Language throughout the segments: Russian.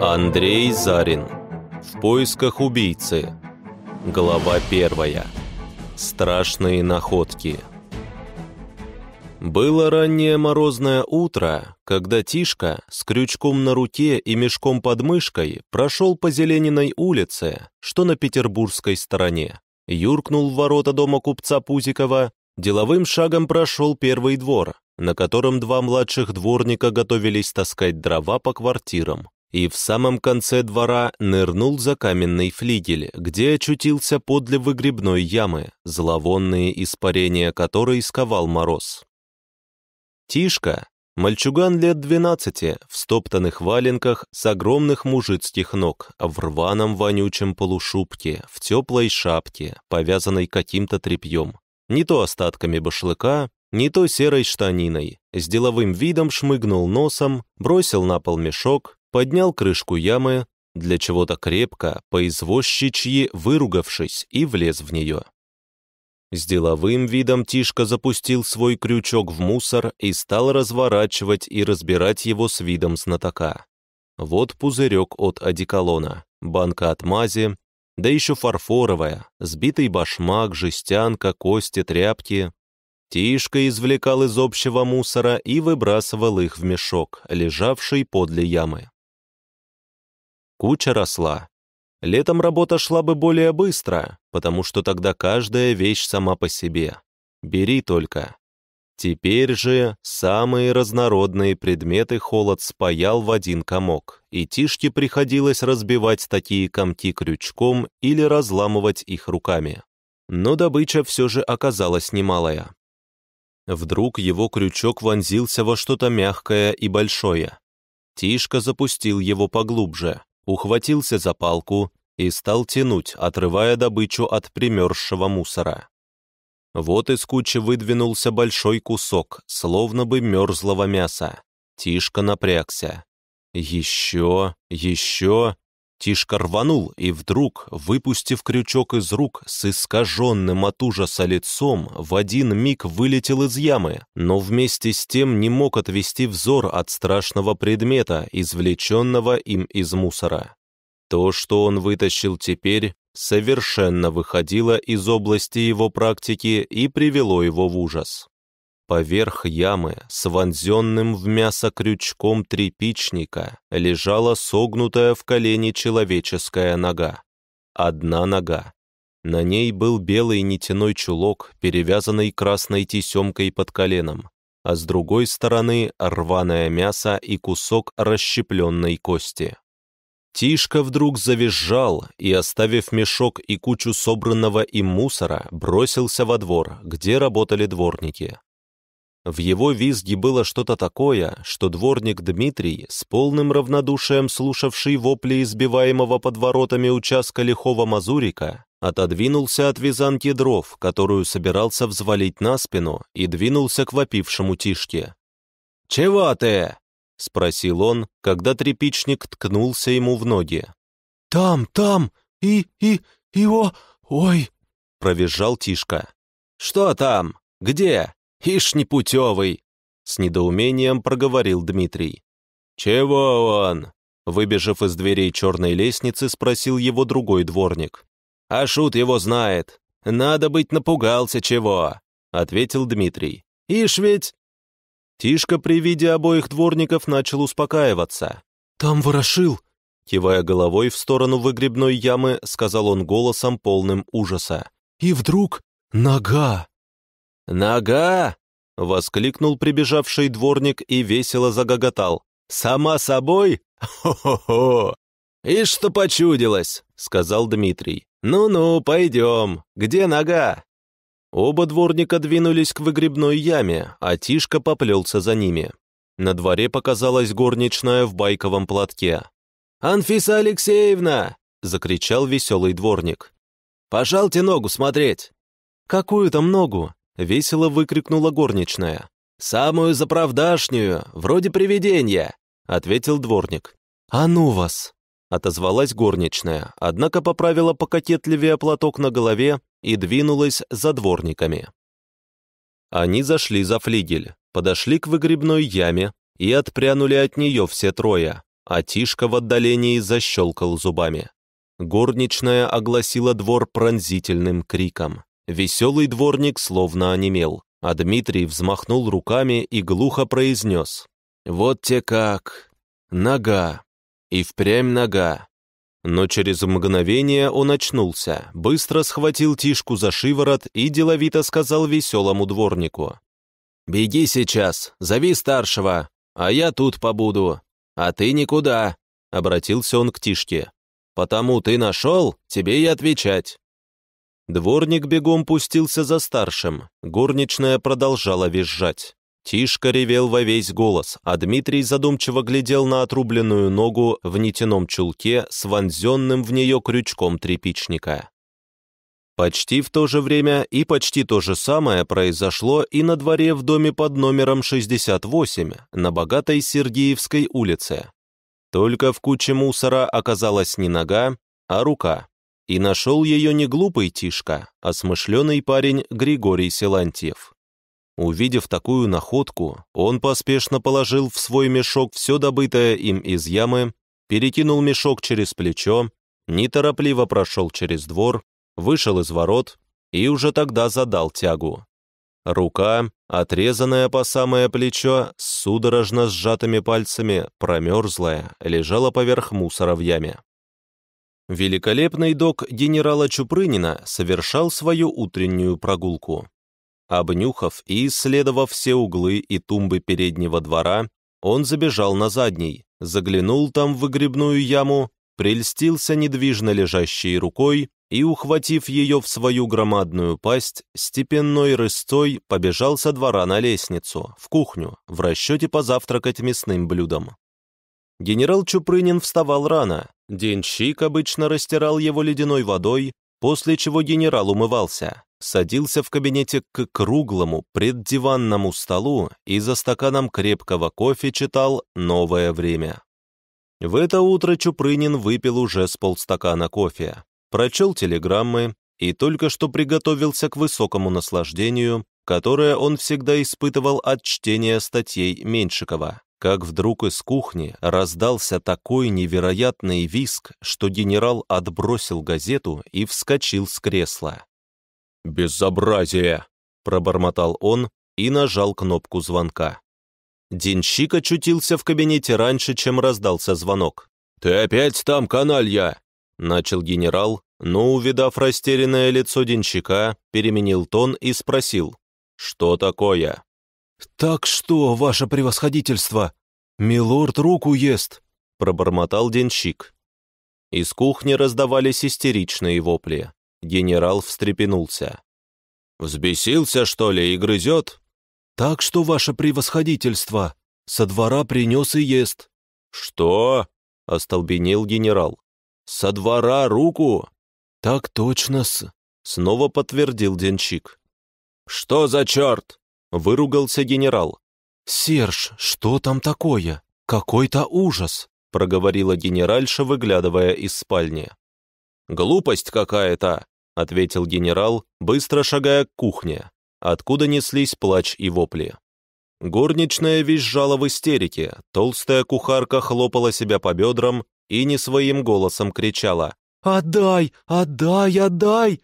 Андрей Зарин. В поисках убийцы. Глава первая. Страшные находки. Было раннее морозное утро, когда Тишка с крючком на руке и мешком под мышкой прошел по Зелениной улице, что на петербургской стороне. Юркнул в ворота дома купца Пузикова, деловым шагом прошел первый двор, на котором два младших дворника готовились таскать дрова по квартирам, и в самом конце двора нырнул за каменный флигель, где очутился подле выгребной ямы, зловонные испарения которой сковал мороз. Тишка, мальчуган лет двенадцати, в стоптанных валенках с огромных мужицких ног, в рваном вонючем полушубке, в теплой шапке, повязанной каким-то тряпьем, не то остатками башлыка, не то серой штаниной, с деловым видом шмыгнул носом, бросил на пол мешок, поднял крышку ямы, для чего-то крепко, по выругавшись, и влез в нее. С деловым видом Тишка запустил свой крючок в мусор и стал разворачивать и разбирать его с видом знатока. Вот пузырек от одеколона, банка от мази, да еще фарфоровая, сбитый башмак, жестянка, кости, тряпки, Тишка извлекал из общего мусора и выбрасывал их в мешок, лежавший подле ямы. Куча росла. Летом работа шла бы более быстро, потому что тогда каждая вещь сама по себе. Бери только. Теперь же самые разнородные предметы холод спаял в один комок, и Тишке приходилось разбивать такие комки крючком или разламывать их руками. Но добыча все же оказалась немалая. Вдруг его крючок вонзился во что-то мягкое и большое. Тишка запустил его поглубже, ухватился за палку и стал тянуть, отрывая добычу от примерзшего мусора. Вот из кучи выдвинулся большой кусок, словно бы мерзлого мяса. Тишка напрягся. Еще, еще Тишка рванул и вдруг, выпустив крючок из рук с искаженным от ужаса лицом, в один миг вылетел из ямы, но вместе с тем не мог отвести взор от страшного предмета, извлеченного им из мусора. То, что он вытащил теперь, совершенно выходило из области его практики и привело его в ужас. Поверх ямы с вонзенным в мясо крючком трепичника лежала согнутая в колени человеческая нога. Одна нога. На ней был белый нитяной чулок, перевязанный красной тесемкой под коленом, а с другой стороны рваное мясо и кусок расщепленной кости. Тишка вдруг завизжал и, оставив мешок и кучу собранного им мусора, бросился во двор, где работали дворники. В его визге было что-то такое, что дворник Дмитрий, с полным равнодушием слушавший вопли избиваемого под воротами участка лихого мазурика, отодвинулся от вязанки дров, которую собирался взвалить на спину, и двинулся к вопившему тишке. «Чего ты?» — спросил он, когда тряпичник ткнулся ему в ноги. «Там, там, и, и, его, ой!» — провизжал Тишка. «Что там? Где?» «Ишь непутевый!» — с недоумением проговорил Дмитрий. «Чего он?» — выбежав из дверей черной лестницы, спросил его другой дворник. «А шут его знает. Надо быть, напугался чего!» — ответил Дмитрий. «Ишь ведь!» Тишка при виде обоих дворников начал успокаиваться. «Там ворошил!» Кивая головой в сторону выгребной ямы, сказал он голосом полным ужаса. «И вдруг нога!» «Нога!» — воскликнул прибежавший дворник и весело загоготал. «Сама собой? Хо-хо-хо!» «И что почудилось?» — сказал Дмитрий. «Ну-ну, пойдем. Где нога?» Оба дворника двинулись к выгребной яме, а Тишка поплелся за ними. На дворе показалась горничная в байковом платке. «Анфиса Алексеевна!» — закричал веселый дворник. «Пожалте ногу смотреть!» «Какую там ногу?» — весело выкрикнула горничная. «Самую заправдашнюю, вроде привидения», — ответил дворник. «А ну вас!» — отозвалась горничная, однако поправила пококетливее платок на голове и двинулась за дворниками. Они зашли за флигель, подошли к выгребной яме и отпрянули от нее все трое, а Тишка в отдалении защелкал зубами. Горничная огласила двор пронзительным криком. Веселый дворник словно онемел, а Дмитрий взмахнул руками и глухо произнес. «Вот те как! Нога! И впрямь нога!» Но через мгновение он очнулся, быстро схватил Тишку за шиворот и деловито сказал веселому дворнику. «Беги сейчас, зови старшего, а я тут побуду. А ты никуда!» — обратился он к Тишке. «Потому ты нашел, тебе и отвечать». Дворник бегом пустился за старшим, горничная продолжала визжать. Тишка ревел во весь голос, а Дмитрий задумчиво глядел на отрубленную ногу в нитяном чулке с вонзенным в нее крючком трепичника. Почти в то же время и почти то же самое произошло и на дворе в доме под номером 68 на богатой Сергиевской улице. Только в куче мусора оказалась не нога, а рука. И нашел ее не глупый Тишка, а смышленый парень Григорий Силантьев. Увидев такую находку, он поспешно положил в свой мешок все добытое им из ямы, перекинул мешок через плечо, неторопливо прошел через двор, вышел из ворот и уже тогда задал тягу. Рука, отрезанная по самое плечо, с судорожно сжатыми пальцами, промерзлая, лежала поверх мусора в яме. Великолепный док генерала Чупрынина совершал свою утреннюю прогулку. Обнюхав и исследовав все углы и тумбы переднего двора, он забежал на задний, заглянул там в выгребную яму, прельстился недвижно лежащей рукой и, ухватив ее в свою громадную пасть, степенной рысцой побежал со двора на лестницу, в кухню, в расчете позавтракать мясным блюдом. Генерал Чупрынин вставал рано, денщик обычно растирал его ледяной водой, после чего генерал умывался, садился в кабинете к круглому преддиванному столу и за стаканом крепкого кофе читал «Новое время». В это утро Чупрынин выпил уже с полстакана кофе, прочел телеграммы и только что приготовился к высокому наслаждению, которое он всегда испытывал от чтения статей Меньшикова как вдруг из кухни раздался такой невероятный виск, что генерал отбросил газету и вскочил с кресла. «Безобразие!» — пробормотал он и нажал кнопку звонка. Денщик очутился в кабинете раньше, чем раздался звонок. «Ты опять там, каналья!» — начал генерал, но, увидав растерянное лицо денщика, переменил тон и спросил. «Что такое?» «Так что, ваше превосходительство, милорд руку ест!» — пробормотал денщик. Из кухни раздавались истеричные вопли. Генерал встрепенулся. «Взбесился, что ли, и грызет?» «Так что, ваше превосходительство, со двора принес и ест». «Что?» — остолбенел генерал. «Со двора руку?» «Так точно-с», — снова подтвердил денщик. «Что за черт?» Выругался генерал. «Серж, что там такое? Какой-то ужас!» проговорила генеральша, выглядывая из спальни. «Глупость какая-то!» ответил генерал, быстро шагая к кухне, откуда неслись плач и вопли. Горничная визжала в истерике, толстая кухарка хлопала себя по бедрам и не своим голосом кричала «Отдай! Отдай! Отдай!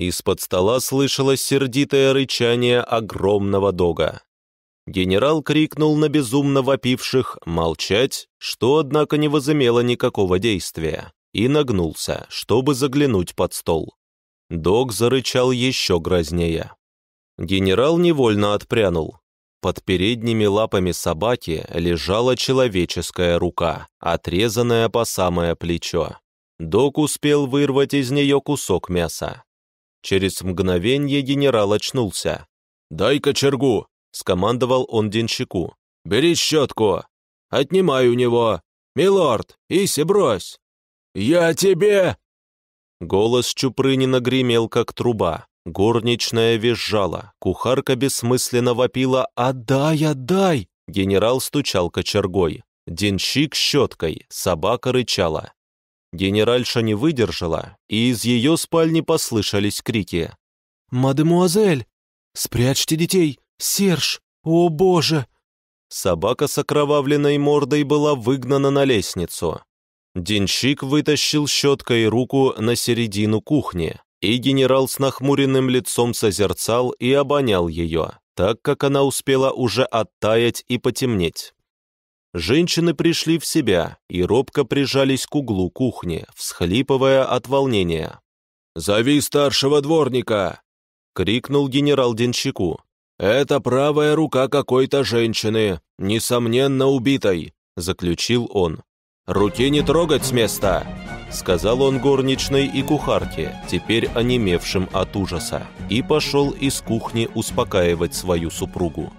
Из-под стола слышалось сердитое рычание огромного дога. Генерал крикнул на безумно вопивших «молчать», что, однако, не возымело никакого действия, и нагнулся, чтобы заглянуть под стол. Дог зарычал еще грознее. Генерал невольно отпрянул. Под передними лапами собаки лежала человеческая рука, отрезанная по самое плечо. Док успел вырвать из нее кусок мяса. Через мгновение генерал очнулся. «Дай кочергу!» – скомандовал он денщику. «Бери щетку! Отнимай у него! Милорд, Иси брось!» «Я тебе!» Голос Чупрынина гремел, как труба. Горничная визжала, кухарка бессмысленно вопила «Отдай, отдай!» Генерал стучал кочергой, денщик щеткой, собака рычала. Генеральша не выдержала, и из ее спальни послышались крики. «Мадемуазель! Спрячьте детей! Серж! О, боже!» Собака с окровавленной мордой была выгнана на лестницу. Денщик вытащил щеткой руку на середину кухни, и генерал с нахмуренным лицом созерцал и обонял ее, так как она успела уже оттаять и потемнеть. Женщины пришли в себя и робко прижались к углу кухни, всхлипывая от волнения. «Зови старшего дворника!» — крикнул генерал Денщику. «Это правая рука какой-то женщины, несомненно убитой», — заключил он. «Руки не трогать с места!» — сказал он горничной и кухарке, теперь онемевшим от ужаса, и пошел из кухни успокаивать свою супругу.